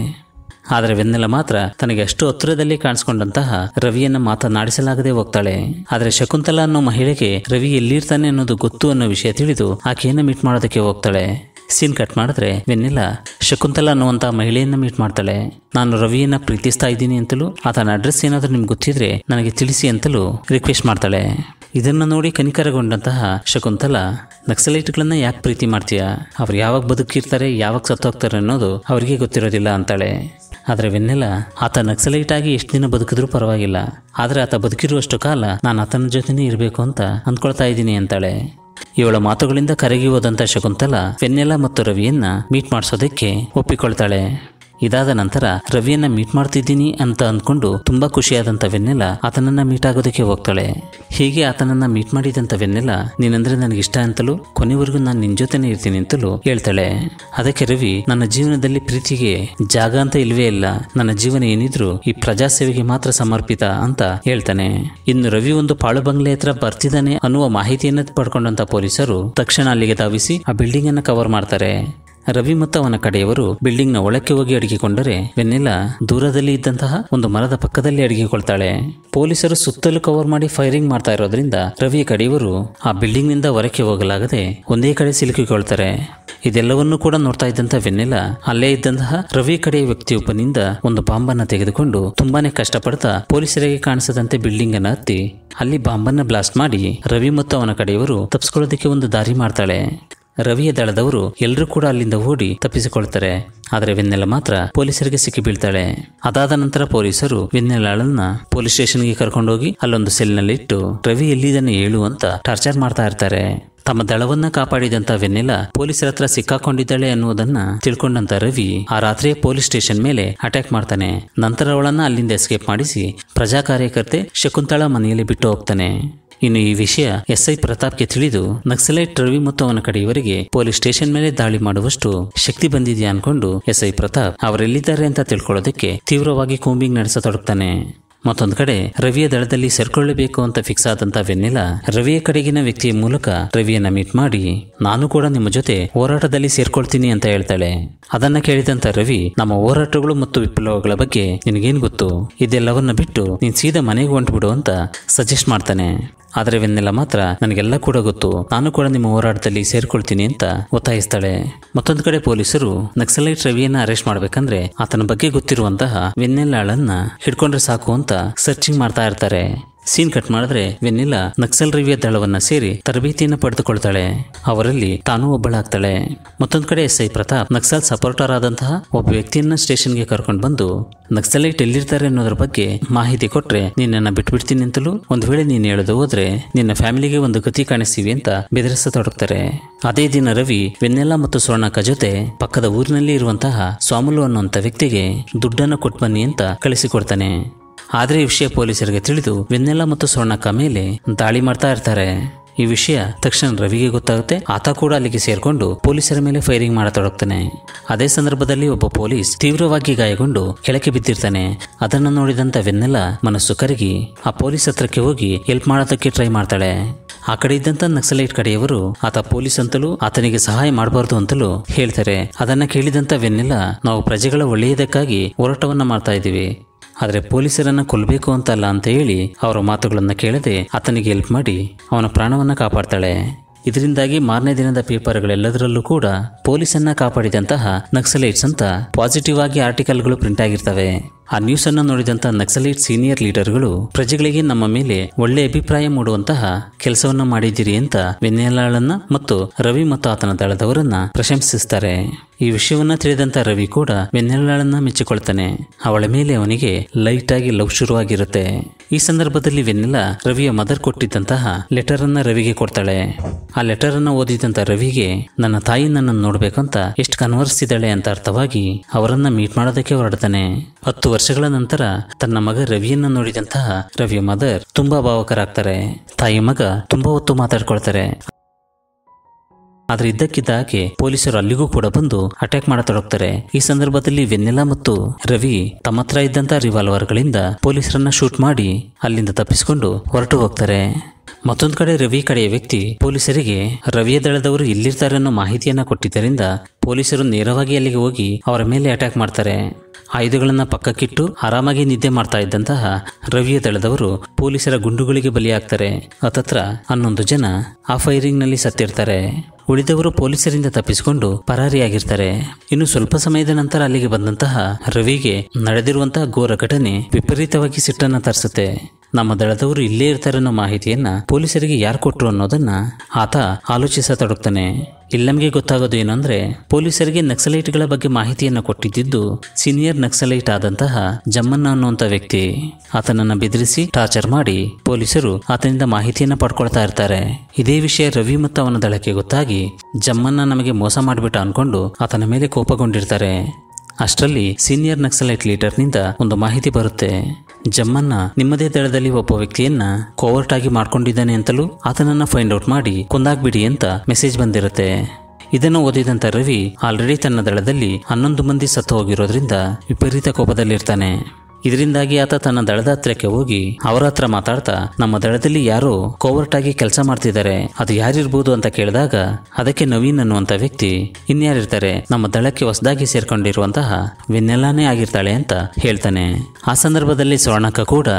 Speaker 1: ಆದರೆ ವೆನ್ನೆಲ ಮಾತ್ರ ತನಗೆ ಅಷ್ಟು ಹತ್ತಿರದಲ್ಲಿ ಕಾಣಿಸ್ಕೊಂಡಂತಹ ರವಿಯನ್ನ ಮಾತನಾಡಿಸಲಾಗದೆ ಹೋಗ್ತಾಳೆ ಆದರೆ ಶಕುಂತಲಾ ಅನ್ನೋ ಮಹಿಳೆಗೆ ರವಿ ಎಲ್ಲಿರ್ತಾನೆ ಅನ್ನೋದು ಗೊತ್ತು ಅನ್ನೋ ವಿಷಯ ತಿಳಿದು ಆಕೆಯನ್ನು ಮೀಟ್ ಮಾಡೋದಕ್ಕೆ ಹೋಗ್ತಾಳೆ ಸೀನ್ ಕಟ್ ಮಾಡಿದ್ರೆ ವೆನ್ನೆಲ್ಲ ಶಕುಂತಲಾ ಅನ್ನುವಂಥ ಮಹಿಳೆಯನ್ನ ಮೀಟ್ ಮಾಡ್ತಾಳೆ ನಾನು ರವಿಯನ್ನ ಪ್ರೀತಿಸ್ತಾ ಇದ್ದೀನಿ ಅಂತಲೂ ಆತನ ಅಡ್ರೆಸ್ ಏನಾದರೂ ನಿಮ್ಗೆ ಗೊತ್ತಿದ್ರೆ ನನಗೆ ತಿಳಿಸಿ ಅಂತಲೂ ರಿಕ್ವೆಸ್ಟ್ ಮಾಡ್ತಾಳೆ ಇದನ್ನು ನೋಡಿ ಕನಿಕರಗೊಂಡಂತಹ ಶಕುಂತಲ ನಕ್ಸಲೈಟ್ಗಳನ್ನ ಯಾಕೆ ಪ್ರೀತಿ ಮಾಡ್ತೀಯಾ ಅವ್ರು ಯಾವಾಗ ಬದುಕಿರ್ತಾರೆ ಯಾವಾಗ ಸತ್ತೋಗ್ತಾರೆ ಅನ್ನೋದು ಅವರಿಗೆ ಗೊತ್ತಿರೋದಿಲ್ಲ ಅಂತಾಳೆ ಆದರೆ ವೆನ್ನೆಲ್ಲ ಆತ ನಕ್ಸಲೈಟ್ ಆಗಿ ಎಷ್ಟು ದಿನ ಬದುಕಿದ್ರೂ ಪರವಾಗಿಲ್ಲ ಆದರೆ ಆತ ಬದುಕಿರುವಷ್ಟು ಕಾಲ ನಾನು ಆತನ ಜೊತೆನೇ ಇರಬೇಕು ಅಂತ ಅಂದ್ಕೊಳ್ತಾ ಇದ್ದೀನಿ ಅಂತಾಳೆ ಇವಳ ಮಾತುಗಳಿಂದ ಕರಗಿ ಹೋದಂಥ ಶಕುಂತಲ ವೆನ್ನೆಲ್ಲ ಮತ್ತು ರವಿಯನ್ನ ಮೀಟ್ ಮಾಡಿಸೋದಕ್ಕೆ ಒಪ್ಪಿಕೊಳ್ತಾಳೆ ಇದಾದ ನಂತರ ರವಿಯನ್ನ ಮೀಟ್ ಮಾಡ್ತಿದ್ದೀನಿ ಅಂತ ಅಂದ್ಕೊಂಡು ತುಂಬಾ ಖುಷಿಯಾದಂಥ ವೆನ್ನೆಲ್ಲ ಆತನನ್ನ ಮೀಟ್ ಆಗೋದಕ್ಕೆ ಹೋಗ್ತಾಳೆ ಹೀಗೆ ಆತನನ್ನ ಮೀಟ್ ಮಾಡಿದಂತ ವೆನ್ನೆಲ್ಲ ನೀನಂದ್ರೆ ನನಗೆ ಇಷ್ಟ ಅಂತಲೂ ಕೊನೆವರೆಗೂ ನಾನು ನಿನ್ ಜೊತೆನೆ ಇರ್ತೀನಿ ಅಂತಲೂ ಹೇಳ್ತಾಳೆ ಅದಕ್ಕೆ ರವಿ ನನ್ನ ಜೀವನದಲ್ಲಿ ಪ್ರೀತಿಗೆ ಜಾಗ ಅಂತ ಇಲ್ವೇ ಇಲ್ಲ ನನ್ನ ಜೀವನ ಏನಿದ್ರು ಈ ಪ್ರಜಾಸೇವೆಗೆ ಮಾತ್ರ ಸಮರ್ಪಿತ ಅಂತ ಹೇಳ್ತಾನೆ ಇನ್ನು ರವಿ ಒಂದು ಪಾಳು ಬಂಗ್ಲೆ ಹತ್ರ ಬರ್ತಿದ್ದಾನೆ ಅನ್ನುವ ಮಾಹಿತಿಯನ್ನ ಪಡ್ಕೊಂಡಂತ ಪೊಲೀಸರು ತಕ್ಷಣ ಅಲ್ಲಿಗೆ ಧಾವಿಸಿ ಆ ಬಿಲ್ಡಿಂಗ್ ಅನ್ನ ಕವರ್ ಮಾಡ್ತಾರೆ ರವಿ ಮತ್ತು ಅವನ ಕಡೆಯವರು ಬಿಲ್ಡಿಂಗ್ ನ ಒಳಕ್ಕೆ ಹೋಗಿ ಅಡಗಿಕೊಂಡರೆ ವೆನ್ನೆಲಾ ದೂರದಲ್ಲಿ ಇದ್ದಂತಹ ಒಂದು ಮರದ ಪಕ್ಕದಲ್ಲಿ ಅಡಗಿಕೊಳ್ತಾಳೆ ಪೊಲೀಸರು ಸುತ್ತಲೂ ಕವರ್ ಮಾಡಿ ಫೈರಿಂಗ್ ಮಾಡ್ತಾ ಇರೋದ್ರಿಂದ ರವಿ ಕಡೆಯವರು ಆ ಬಿಲ್ಡಿಂಗ್ ನಿಂದ ಹೊರಕ್ಕೆ ಹೋಗಲಾಗದೆ ಒಂದೇ ಕಡೆ ಸಿಲುಕಿಕೊಳ್ತಾರೆ ಇದೆಲ್ಲವನ್ನೂ ಕೂಡ ನೋಡ್ತಾ ಇದ್ದಂತಹ ವೆನ್ನೆಲಾ ಅಲ್ಲೇ ಇದ್ದಂತಹ ರವಿ ಕಡೆಯ ವ್ಯಕ್ತಿಯೊಬ್ಬನಿಂದ ಒಂದು ಬಾಂಬನ್ನ ತೆಗೆದುಕೊಂಡು ತುಂಬಾನೇ ಕಷ್ಟಪಡ್ತಾ ಪೊಲೀಸರಿಗೆ ಕಾಣಿಸದಂತೆ ಬಿಲ್ಡಿಂಗ್ ಅನ್ನ ಹತ್ತಿ ಅಲ್ಲಿ ಬಾಂಬನ್ನ ಬ್ಲಾಸ್ಟ್ ಮಾಡಿ ರವಿ ಮತ್ತು ಅವನ ಕಡೆಯವರು ತಪ್ಪಿಸ್ಕೊಳ್ಳೋದಕ್ಕೆ ಒಂದು ದಾರಿ ಮಾಡ್ತಾಳೆ ರವಿಯ ದಳದವರು ಎಲ್ಲರೂ ಕೂಡ ಅಲ್ಲಿಂದ ಓಡಿ ತಪ್ಪಿಸಿಕೊಳ್ತಾರೆ ಆದರೆ ವೆನ್ನೆಲ ಮಾತ್ರ ಪೊಲೀಸರಿಗೆ ಸಿಕ್ಕಿ ಬೀಳ್ತಾಳೆ ಅದಾದ ನಂತರ ಪೊಲೀಸರು ವೆನ್ನೆಲಾಳನ್ನ ಪೊಲೀಸ್ ಸ್ಟೇಷನ್ಗೆ ಕರ್ಕೊಂಡೋಗಿ ಅಲ್ಲೊಂದು ಸೆಲ್ನಲ್ಲಿ ಇಟ್ಟು ರವಿ ಎಲ್ಲಿದನ್ನು ಹೇಳು ಅಂತ ಟಾರ್ಚರ್ ಮಾಡ್ತಾ ಇರ್ತಾರೆ ತಮ್ಮ ದಳವನ್ನ ಕಾಪಾಡಿದಂತ ವೆನ್ನೆಲ ಪೊಲೀಸರ ಹತ್ರ ಸಿಕ್ಕಾಕೊಂಡಿದ್ದಾಳೆ ಅನ್ನುವುದನ್ನ ತಿಳ್ಕೊಂಡಂತ ರವಿ ಆ ರಾತ್ರಿಯೇ ಪೊಲೀಸ್ ಸ್ಟೇಷನ್ ಮೇಲೆ ಅಟ್ಯಾಕ್ ಮಾಡ್ತಾನೆ ನಂತರ ಅವಳನ್ನ ಅಲ್ಲಿಂದ ಎಸ್ಕೇಪ್ ಮಾಡಿಸಿ ಪ್ರಜಾ ಕಾರ್ಯಕರ್ತೆ ಶಕುಂತಳ ಮನೆಯಲ್ಲಿ ಬಿಟ್ಟು ಹೋಗ್ತಾನೆ ಇನ್ನು ಈ ವಿಷಯ ಎಸ್ಐ ಪ್ರತಾಪ್ಗೆ ತಿಳಿದು ನಕ್ಸಲೈಟ್ ರವಿ ಮತ್ತು ಅವನ ಕಡೆಯವರಿಗೆ ಪೊಲೀಸ್ ಸ್ಟೇಷನ್ ಮೇಲೆ ದಾಳಿ ಮಾಡುವಷ್ಟು ಶಕ್ತಿ ಬಂದಿದೆಯಾ ಅನ್ಕೊಂಡು ಎಸ್ಐ ಪ್ರತಾಪ್ ಅವರೆಲ್ಲಿದ್ದಾರೆ ಅಂತ ತಿಳ್ಕೊಳ್ಳೋದಕ್ಕೆ ತೀವ್ರವಾಗಿ ಕೂಂಬಿಂಗ್ ನಡೆಸತೊಡಗ್ತಾನೆ ಮತ್ತೊಂದು ಕಡೆ ರವಿಯ ದಳದಲ್ಲಿ ಸೇರ್ಕೊಳ್ಳಬೇಕು ಅಂತ ಫಿಕ್ಸ್ ಆದಂತ ವೆನ್ನಿಲ್ಲ ರವಿಯ ಕಡೆಗಿನ ವ್ಯಕ್ತಿಯ ಮೂಲಕ ರವಿಯನ್ನ ಮೀಟ್ ಮಾಡಿ ನಾನು ಕೂಡ ನಿಮ್ಮ ಜೊತೆ ಹೋರಾಟದಲ್ಲಿ ಸೇರ್ಕೊಳ್ತೀನಿ ಅಂತ ಹೇಳ್ತಾಳೆ ಅದನ್ನ ಕೇಳಿದಂತ ರವಿ ನಮ್ಮ ಹೋರಾಟಗಳು ಮತ್ತು ವಿಪ್ಲವಗಳ ಬಗ್ಗೆ ನಿನಗೇನ್ ಗೊತ್ತು ಇದೆಲ್ಲವನ್ನ ಬಿಟ್ಟು ನೀನ್ ಸೀದಾ ಮನೆಗೆ ಹೊಂಟ್ಬಿಡು ಅಂತ ಸಜೆಸ್ಟ್ ಮಾಡ್ತಾನೆ ಆದರೆ ಇವನ್ನೆಲ್ಲ ಮಾತ್ರ ನನಗೆಲ್ಲ ಕೂಡ ಗೊತ್ತು ನಾನು ಕೂಡ ನಿಮ್ಮ ಹೋರಾಟದಲ್ಲಿ ಸೇರ್ಕೊಳ್ತೀನಿ ಅಂತ ಒತ್ತಾಯಿಸ್ತಾಳೆ ಮತ್ತೊಂದು ಕಡೆ ಪೊಲೀಸರು ನಕ್ಸಲೈಟ್ ರವಿಯನ್ನ ಅರೆಸ್ಟ್ ಮಾಡ್ಬೇಕಂದ್ರೆ ಆತನ ಬಗ್ಗೆ ಗೊತ್ತಿರುವಂತಹ ವೆನ್ನೆಲ್ಲಾಳನ್ನ ಹಿಡ್ಕೊಂಡ್ರೆ ಸಾಕು ಅಂತ ಸರ್ಚಿಂಗ್ ಮಾಡ್ತಾ ಇರ್ತಾರೆ ಸೀನ್ ಕಟ್ ಮಾಡಿದ್ರೆ ವೆನ್ನಿಲಾ ನಕ್ಸಲ್ ರವಿಯ ದಳವನ್ನ ಸೇರಿ ತರಬೇತಿಯನ್ನು ಪಡೆದುಕೊಳ್ತಾಳೆ ಅವರಲ್ಲಿ ತಾನೂ ಒಬ್ಬಳಾಗ್ತಾಳೆ ಮತ್ತೊಂದು ಕಡೆ S I Pratap Naxal supporter ಆದಂತಹ ಒಬ್ಬ ವ್ಯಕ್ತಿಯನ್ನ ಸ್ಟೇಷನ್ಗೆ ಕರ್ಕೊಂಡು ಬಂದು ನಕ್ಸಲೈಟ್ ಎಲ್ಲಿರ್ತಾರೆ ಅನ್ನೋದ್ರ ಬಗ್ಗೆ ಮಾಹಿತಿ ಕೊಟ್ರೆ ನಿನ್ನನ್ನು ಬಿಟ್ಬಿಡ್ತೀನಿ ಅಂತಲೂ ಒಂದು ವೇಳೆ ನೀನು ಹೇಳದು ಹೋದ್ರೆ ನಿನ್ನ ಫ್ಯಾಮಿಲಿಗೆ ಒಂದು ಗತಿ ಕಾಣಿಸ್ತೀವಿ ಅಂತ ಬೆದರಿಸತೊಡಗ್ತಾರೆ ಅದೇ ದಿನ ರವಿ ವೆನ್ನೆಲ್ಲ ಮತ್ತು ಸ್ವರ್ಣಕ ಜೊತೆ ಪಕ್ಕದ ಊರಿನಲ್ಲಿ ಇರುವಂತಹ ಸ್ವಾಮುಲು ಅನ್ನುವಂಥ ವ್ಯಕ್ತಿಗೆ ದುಡ್ಡನ್ನು ಕೊಟ್ಟು ಬನ್ನಿ ಅಂತ ಕಳಿಸಿಕೊಡ್ತಾನೆ ಆದ್ರೆ ಈ ವಿಷಯ ಪೊಲೀಸರಿಗೆ ತಿಳಿದು ವೆನ್ನೆಲ್ಲ ಮತ್ತು ಸ್ವರ್ಣಕ್ಕ ಮೇಲೆ ದಾಳಿ ಮಾಡ್ತಾ ಇರ್ತಾರೆ ಈ ವಿಷಯ ತಕ್ಷಣ ರವಿಗೆ ಗೊತ್ತಾಗುತ್ತೆ ಆತ ಕೂಡ ಅಲ್ಲಿಗೆ ಸೇರ್ಕೊಂಡು ಪೊಲೀಸರ ಮೇಲೆ ಫೈರಿಂಗ್ ಮಾಡತೊಡಗ್ತಾನೆ ಅದೇ ಸಂದರ್ಭದಲ್ಲಿ ಒಬ್ಬ ಪೊಲೀಸ್ ತೀವ್ರವಾಗಿ ಗಾಯಗೊಂಡು ಕೆಳಕ್ಕೆ ಬಿದ್ದಿರ್ತಾನೆ ಅದನ್ನು ನೋಡಿದಂತ ವೆನ್ನೆಲ್ಲ ಮನಸ್ಸು ಕರಗಿ ಆ ಪೊಲೀಸ್ ಹತ್ರಕ್ಕೆ ಹೋಗಿ ಹೆಲ್ಪ್ ಮಾಡೋದಕ್ಕೆ ಟ್ರೈ ಮಾಡ್ತಾಳೆ ಆ ಕಡೆ ಇದ್ದಂತ ನಕ್ಸಲೈಟ್ ಕಡೆಯವರು ಆತ ಪೊಲೀಸ್ ಅಂತಲೂ ಆತನಿಗೆ ಸಹಾಯ ಮಾಡಬಾರದು ಅಂತಲೂ ಹೇಳ್ತಾರೆ ಅದನ್ನ ಕೇಳಿದಂತ ವೆನ್ನೆಲ್ಲ ನಾವು ಪ್ರಜೆಗಳ ಒಳ್ಳೆಯದಕ್ಕಾಗಿ ಹೋರಾಟವನ್ನ ಮಾಡ್ತಾ ಇದ್ದೀವಿ ಆದರೆ ಪೊಲೀಸರನ್ನು ಕೊಲ್ಲಬೇಕು ಅಂತಲ್ಲ ಅಂತ ಹೇಳಿ ಅವರ ಮಾತುಗಳನ್ನು ಕೇಳದೆ ಆತನಿಗೆ ಹೆಲ್ಪ್ ಮಾಡಿ ಅವನ ಪ್ರಾಣವನ್ನು ಕಾಪಾಡ್ತಾಳೆ ಇದರಿಂದಾಗಿ ಮಾರನೇ ದಿನದ ಪೇಪರ್ಗಳೆಲ್ಲದರಲ್ಲೂ ಕೂಡ ಪೊಲೀಸನ್ನ ಕಾಪಾಡಿದಂತಹ ನಕ್ಸಲೈಟ್ಸ್ ಅಂತ ಪಾಸಿಟಿವ್ ಆಗಿ ಆರ್ಟಿಕಲ್ಗಳು ಪ್ರಿಂಟ್ ಆಗಿರ್ತವೆ ಆ ನ್ಯೂಸ್ ಅನ್ನು ನೋಡಿದಂತಹ ನಕ್ಸಲೈಟ್ ಸೀನಿಯರ್ ಲೀಡರ್ಗಳು ಪ್ರಜೆಗಳಿಗೆ ನಮ್ಮ ಮೇಲೆ ಒಳ್ಳೆ ಅಭಿಪ್ರಾಯ ಮೂಡುವಂತಹ ಕೆಲಸವನ್ನ ಮಾಡಿದ್ದೀರಿ ಅಂತ ವೆನ್ನೆಲಾಳನ್ನ ಮತ್ತು ರವಿ ಮತ್ತು ಆತನ ದಳದವರನ್ನ ಪ್ರಶಂಸಿಸ್ತಾರೆ ಈ ವಿಷಯವನ್ನ ತಿಳಿದಂತ ರವಿ ಕೂಡ ವೆನ್ನೆಲಾಳನ್ನ ಮೆಚ್ಚಿಕೊಳ್ತಾನೆ ಅವಳ ಮೇಲೆ ಅವನಿಗೆ ಲೈಟ್ ಆಗಿ ಲವ್ ಶುರುವಾಗಿರುತ್ತೆ ಈ ಸಂದರ್ಭದಲ್ಲಿ ವೆನ್ನೆಲಾ ರವಿಯ ಮದರ್ ಕೊಟ್ಟಿದ್ದಂತಹ ಲೆಟರ್ ಅನ್ನ ರವಿಗೆ ಕೊಡ್ತಾಳೆ ಆ ಲೆಟರ್ ಅನ್ನ ಓದಿದಂತ ರವಿಗೆ ನನ್ನ ತಾಯಿ ನನ್ನನ್ನು ನೋಡ್ಬೇಕಂತ ಎಷ್ಟು ಇದ್ದಾಳೆ ಅಂತ ಅರ್ಥವಾಗಿ ಅವರನ್ನ ಮೀಟ್ ಮಾಡೋದಕ್ಕೆ ಹೊರಡ್ತಾನೆ ಹತ್ತು ವರ್ಷಗಳ ನಂತರ ತನ್ನ ಮಗ ರವಿಯನ್ನ ನೋಡಿದಂತಹ ರವಿಯ ಮದರ್ ತುಂಬಾ ಭಾವಕರಾಗ್ತಾರೆ ತಾಯಿ ಮಗ ತುಂಬಾ ಹೊತ್ತು ಮಾತಾಡ್ಕೊಳ್ತಾರೆ ಇದ್ದಕ್ಕಿದ್ದ ಹಾಗೆ ಪೊಲೀಸರು ಅಲ್ಲಿಗೂ ಕೂಡ ಬಂದು ಅಟ್ಯಾಕ್ ಮಾಡತೊಡಗ್ತಾರೆ ಈ ಸಂದರ್ಭದಲ್ಲಿ ವೆನ್ನೆಲಾ ಮತ್ತು ರವಿ ತಮ್ಮ ಹತ್ರ ರಿವಾಲ್ವರ್ಗಳಿಂದ ಪೊಲೀಸರನ್ನ ಶೂಟ್ ಮಾಡಿ ಅಲ್ಲಿಂದ ತಪ್ಪಿಸಿಕೊಂಡು ಹೊರಟು ಹೋಗ್ತಾರೆ ಮತ್ತೊಂದು ಕಡೆ ರವಿ ಕಡೆಯ ವ್ಯಕ್ತಿ ಪೊಲೀಸರಿಗೆ ರವಿಯ ದಳದವರು ಇಲ್ಲಿರ್ತಾರೆ ಅನ್ನೋ ಮಾಹಿತಿಯನ್ನ ಕೊಟ್ಟಿದ್ದರಿಂದ ಪೊಲೀಸರು ನೇರವಾಗಿ ಅಲ್ಲಿಗೆ ಹೋಗಿ ಅವರ ಮೇಲೆ ಅಟ್ಯಾಕ್ ಮಾಡ್ತಾರೆ ಆಯುಧಗಳನ್ನು ಪಕ್ಕಕ್ಕಿಟ್ಟು ಆರಾಮಾಗಿ ನಿದ್ದೆ ಮಾಡ್ತಾ ಇದ್ದಂತಹ ರವಿಯ ದಳದವರು ಪೊಲೀಸರ ಗುಂಡುಗಳಿಗೆ ಬಲಿಯಾಗ್ತಾರೆ ಅತತ್ರ ಹನ್ನೊಂದು ಜನ ಆ ಫೈರಿಂಗ್ನಲ್ಲಿ ಸತ್ತಿರ್ತಾರೆ ಉಳಿದವರು ಪೊಲೀಸರಿಂದ ತಪ್ಪಿಸಿಕೊಂಡು ಪರಾರಿಯಾಗಿರ್ತಾರೆ ಇನ್ನು ಸ್ವಲ್ಪ ಸಮಯದ ನಂತರ ಅಲ್ಲಿಗೆ ಬಂದಂತಹ ರವಿಗೆ ನಡೆದಿರುವಂತಹ ಘೋರ ಘಟನೆ ವಿಪರೀತವಾಗಿ ಸಿಟ್ಟನ್ನ ತರಿಸುತ್ತೆ ನಮ್ಮ ದಳದವರು ಇಲ್ಲೇ ಇರ್ತಾರೆ ಅನ್ನೋ ಮಾಹಿತಿಯನ್ನ ಪೊಲೀಸರಿಗೆ ಯಾರು ಕೊಟ್ಟರು ಅನ್ನೋದನ್ನ ಆತ ಆಲೋಚಿಸತೊಡಗ್ತಾನೆ ಇಲ್ಲಿ ನಮಗೆ ಗೊತ್ತಾಗೋದು ಏನಂದ್ರೆ ಪೊಲೀಸರಿಗೆ ನಕ್ಸಲೈಟ್ಗಳ ಬಗ್ಗೆ ಮಾಹಿತಿಯನ್ನು ಕೊಟ್ಟಿದ್ದು ಸೀನಿಯರ್ ನಕ್ಸಲೈಟ್ ಆದಂತಹ ಜಮ್ಮನ್ನ ಅನ್ನುವಂಥ ವ್ಯಕ್ತಿ ಆತನನ್ನ ಬೆದರಿಸಿ ಟಾರ್ಚರ್ ಮಾಡಿ ಪೊಲೀಸರು ಆತನಿಂದ ಮಾಹಿತಿಯನ್ನು ಪಡ್ಕೊಳ್ತಾ ಇರ್ತಾರೆ ಇದೇ ವಿಷಯ ರವಿ ಮತ್ತು ಅವನ ದಳಕ್ಕೆ ಗೊತ್ತಾಗಿ ಜಮ್ಮನ್ನ ನಮಗೆ ಮೋಸ ಮಾಡಿಬಿಟ್ಟ ಅನ್ಕೊಂಡು ಆತನ ಮೇಲೆ ಕೋಪಗೊಂಡಿರ್ತಾರೆ ಅಷ್ಟರಲ್ಲಿ ಸೀನಿಯರ್ ನಕ್ಸಲೈಟ್ ಲೀಡರ್ನಿಂದ ಒಂದು ಮಾಹಿತಿ ಬರುತ್ತೆ ಜಮ್ಮನ್ನ ನಿಮ್ಮದೇ ದಳದಲ್ಲಿ ಒಬ್ಬ ವ್ಯಕ್ತಿಯನ್ನ ಕೋವರ್ಟ್ ಆಗಿ ಮಾಡ್ಕೊಂಡಿದ್ದಾನೆ ಅಂತಲೂ ಆತನನ್ನ ಫೈಂಡ್ ಔಟ್ ಮಾಡಿ ಕೊಂದಾಗ್ಬಿಡಿ ಅಂತ ಮೆಸೇಜ್ ಬಂದಿರುತ್ತೆ ಇದನ್ನು ಓದಿದಂತ ರವಿ ಆಲ್ರೆಡಿ ತನ್ನ ದಳದಲ್ಲಿ ಹನ್ನೊಂದು ಮಂದಿ ಸತ್ತು ಹೋಗಿರೋದ್ರಿಂದ ವಿಪರೀತ ಕೋಪದಲ್ಲಿರ್ತಾನೆ ಇದರಿಂದಾಗಿ ಆತ ತನ್ನ ದಳದ ಹತ್ರಕ್ಕೆ ಹೋಗಿ ಅವರ ಹತ್ರ ಮಾತಾಡ್ತಾ ನಮ್ಮ ದಳದಲ್ಲಿ ಯಾರೋ ಕೋವರ್ಟ್ ಆಗಿ ಕೆಲಸ ಮಾಡ್ತಿದ್ದಾರೆ ಅದು ಯಾರಿರ್ಬೋದು ಅಂತ ಕೇಳಿದಾಗ ಅದಕ್ಕೆ ನವೀನ್ ಅನ್ನುವಂಥ ವ್ಯಕ್ತಿ ಇನ್ಯಾರಿರ್ತಾರೆ ನಮ್ಮ ದಳಕ್ಕೆ ಹೊಸದಾಗಿ ಸೇರ್ಕೊಂಡಿರುವಂತಹ ವೆನ್ನೆಲಾನೇ ಆಗಿರ್ತಾಳೆ ಅಂತ ಹೇಳ್ತಾನೆ ಆ ಸಂದರ್ಭದಲ್ಲಿ ಸ್ವರ್ಣಕ್ಕ ಕೂಡ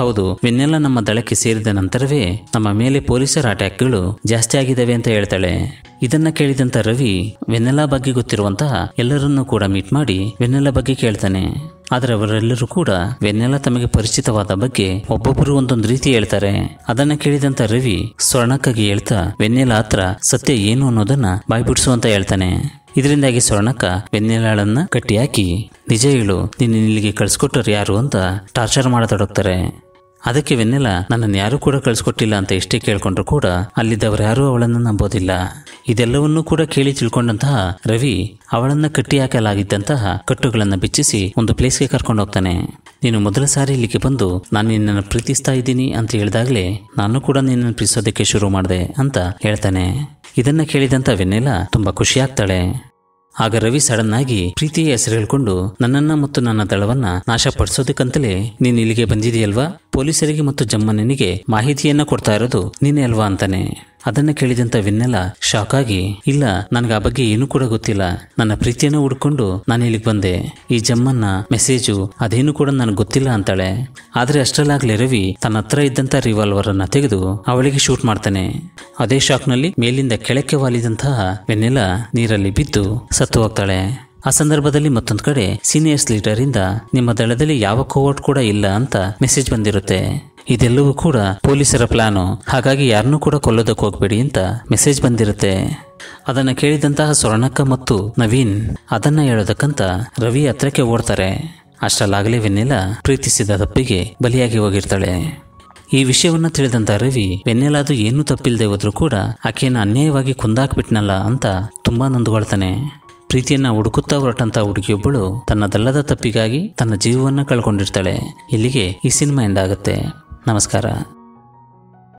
Speaker 1: ಹೌದು ವೆನ್ನೆಲ್ಲ ನಮ್ಮ ದಳಕ್ಕೆ ಸೇರಿದ ನಂತರವೇ ನಮ್ಮ ಮೇಲೆ ಪೊಲೀಸರ ಅಟ್ಯಾಕ್ಗಳು ಜಾಸ್ತಿ ಆಗಿದ್ದಾವೆ ಅಂತ ಹೇಳ್ತಾಳೆ ಇದನ್ನ ಕೇಳಿದಂತ ರವಿ ವೆನ್ನೆಲಾ ಬಗ್ಗೆ ಗೊತ್ತಿರುವಂತಹ ಎಲ್ಲರನ್ನೂ ಕೂಡ ಮೀಟ್ ಮಾಡಿ ವೆನ್ನೆಲಾ ಬಗ್ಗೆ ಕೇಳ್ತಾನೆ ಆದರೆ ಅವರೆಲ್ಲರೂ ಕೂಡ ವೆನ್ನೆಲ ತಮಗೆ ಪರಿಚಿತವಾದ ಬಗ್ಗೆ ಒಬ್ಬೊಬ್ಬರು ಒಂದೊಂದು ರೀತಿ ಹೇಳ್ತಾರೆ ಅದನ್ನ ಕೇಳಿದಂತ ರವಿ ಸ್ವರ್ಣಕ್ಕಾಗಿ ಹೇಳ್ತಾ ವೆನ್ನೆಲ ಹತ್ರ ಸತ್ಯ ಏನು ಅನ್ನೋದನ್ನ ಬಾಯ್ಬಿಡಿಸುವಂತ ಹೇಳ್ತಾನೆ ಇದರಿಂದಾಗಿ ಸ್ವರ್ಣಕ್ಕ ವೆನ್ನೆಲಾಳನ್ನ ಹಾಕಿ ನಿಜ ಹೇಳು ನಿನ್ನ ಇಲ್ಲಿಗೆ ಕಳ್ಸಿಕೊಟ್ಟರು ಯಾರು ಅಂತ ಟಾರ್ಚರ್ ಮಾಡತೊಡಗ್ತಾರೆ ಅದಕ್ಕೆ ವೆನ್ನೆಲ ನನ್ನನ್ನು ಯಾರೂ ಕೂಡ ಕಳ್ಸಿಕೊಟ್ಟಿಲ್ಲ ಅಂತ ಎಷ್ಟೇ ಕೇಳ್ಕೊಂಡ್ರು ಕೂಡ ಅಲ್ಲಿದ್ದವರು ಯಾರೂ ಅವಳನ್ನು ನಂಬೋದಿಲ್ಲ ಇದೆಲ್ಲವನ್ನೂ ಕೂಡ ಕೇಳಿ ತಿಳ್ಕೊಂಡಂತಹ ರವಿ ಅವಳನ್ನ ಕಟ್ಟಿ ಹಾಕಲಾಗಿದ್ದಂತಹ ಕಟ್ಟುಗಳನ್ನು ಬಿಚ್ಚಿಸಿ ಒಂದು ಪ್ಲೇಸ್ಗೆ ಕರ್ಕೊಂಡು ಹೋಗ್ತಾನೆ ನೀನು ಮೊದಲ ಸಾರಿ ಇಲ್ಲಿಗೆ ಬಂದು ನಾನು ನಿನ್ನನ್ನು ಪ್ರೀತಿಸ್ತಾ ಇದ್ದೀನಿ ಅಂತ ಹೇಳಿದಾಗಲೇ ನಾನು ಕೂಡ ನಿನ್ನನ್ನು ಪ್ರೀತಿಸೋದಕ್ಕೆ ಶುರು ಮಾಡಿದೆ ಅಂತ ಹೇಳ್ತಾನೆ ಇದನ್ನ ಕೇಳಿದಂಥ ವೆನ್ನೆಲ್ಲ ತುಂಬ ಖುಷಿಯಾಗ್ತಾಳೆ ಆಗ ರವಿ ಸಡನ್ ಆಗಿ ಪ್ರೀತಿಯ ಹೆಸರು ಹೇಳ್ಕೊಂಡು ನನ್ನನ್ನ ಮತ್ತು ನನ್ನ ದಳವನ್ನ ನಾಶಪಡಿಸೋದಕ್ಕಂತಲೇ ನೀನು ಇಲ್ಲಿಗೆ ಬಂದಿದೆಯಲ್ವಾ ಪೊಲೀಸರಿಗೆ ಮತ್ತು ಜಮ್ಮನಿಗೆ ಮಾಹಿತಿಯನ್ನ ಕೊಡ್ತಾ ಇರೋದು ನೀನೇ ಅಲ್ವಾ ಅಂತಾನೆ ಅದನ್ನ ಕೇಳಿದಂತ ವಿನ್ನೆಲ್ಲ ಶಾಕ್ ಆಗಿ ಇಲ್ಲ ನನಗೆ ಆ ಬಗ್ಗೆ ಏನು ಕೂಡ ಗೊತ್ತಿಲ್ಲ ನನ್ನ ಪ್ರೀತಿಯನ್ನು ಹುಡ್ಕೊಂಡು ನಾನು ಇಲ್ಲಿಗೆ ಬಂದೆ ಈ ಜಮ್ಮನ್ನ ಮೆಸೇಜು ಅದೇನು ಕೂಡ ನನಗೆ ಗೊತ್ತಿಲ್ಲ ಅಂತಾಳೆ ಆದರೆ ಅಷ್ಟರಲ್ಲಾಗಲೇ ರವಿ ತನ್ನ ಹತ್ರ ಇದ್ದಂಥ ರಿವಾಲ್ವರ್ ತೆಗೆದು ಅವಳಿಗೆ ಶೂಟ್ ಮಾಡ್ತಾನೆ ಅದೇ ಶಾಕ್ನಲ್ಲಿ ಮೇಲಿಂದ ಕೆಳಕ್ಕೆ ವಾಲಿದಂತಹ ವೆನ್ನೆಲ ನೀರಲ್ಲಿ ಬಿದ್ದು ಸತ್ತು ಹೋಗ್ತಾಳೆ ಆ ಸಂದರ್ಭದಲ್ಲಿ ಮತ್ತೊಂದು ಕಡೆ ಸೀನಿಯರ್ಸ್ ಲೀಡರಿಂದ ನಿಮ್ಮ ದಳದಲ್ಲಿ ಯಾವ ಕೋವರ್ಟ್ ಕೂಡ ಇಲ್ಲ ಅಂತ ಮೆಸೇಜ್ ಬಂದಿರುತ್ತೆ ಇದೆಲ್ಲವೂ ಕೂಡ ಪೊಲೀಸರ ಪ್ಲಾನು ಹಾಗಾಗಿ ಯಾರನ್ನೂ ಕೂಡ ಕೊಲ್ಲೋದಕ್ಕೆ ಹೋಗ್ಬೇಡಿ ಅಂತ ಮೆಸೇಜ್ ಬಂದಿರುತ್ತೆ ಅದನ್ನು ಕೇಳಿದಂತಹ ಸ್ವರ್ಣಕ್ಕ ಮತ್ತು ನವೀನ್ ಅದನ್ನು ಹೇಳೋದಕ್ಕಂತ ರವಿ ಹತ್ರಕ್ಕೆ ಓಡ್ತಾರೆ ಅಷ್ಟರಲ್ಲಾಗಲೇ ವೆನ್ನೆಲ್ಲ ಪ್ರೀತಿಸಿದ ತಪ್ಪಿಗೆ ಬಲಿಯಾಗಿ ಹೋಗಿರ್ತಾಳೆ ಈ ವಿಷಯವನ್ನು ತಿಳಿದಂತ ರವಿ ಅದು ಏನೂ ತಪ್ಪಿಲ್ಲದೆ ಹೋದರೂ ಕೂಡ ಆಕೆಯನ್ನು ಅನ್ಯಾಯವಾಗಿ ಕುಂದಾಕ್ಬಿಟ್ನಲ್ಲ ಅಂತ ತುಂಬಾ ನೊಂದುಗೊಳ್ತಾನೆ ಪ್ರೀತಿಯನ್ನ ಹುಡುಕುತ್ತಾ ಹೊರಟಂತ ಹುಡುಗಿಯೊಬ್ಬಳು ತನ್ನದಲ್ಲದ ತಪ್ಪಿಗಾಗಿ ತನ್ನ ಜೀವವನ್ನು ಕಳ್ಕೊಂಡಿರ್ತಾಳೆ ಇಲ್ಲಿಗೆ ಈ ಸಿನಿಮಾ ಎಂಡ್ ನಮಸ್ಕಾರ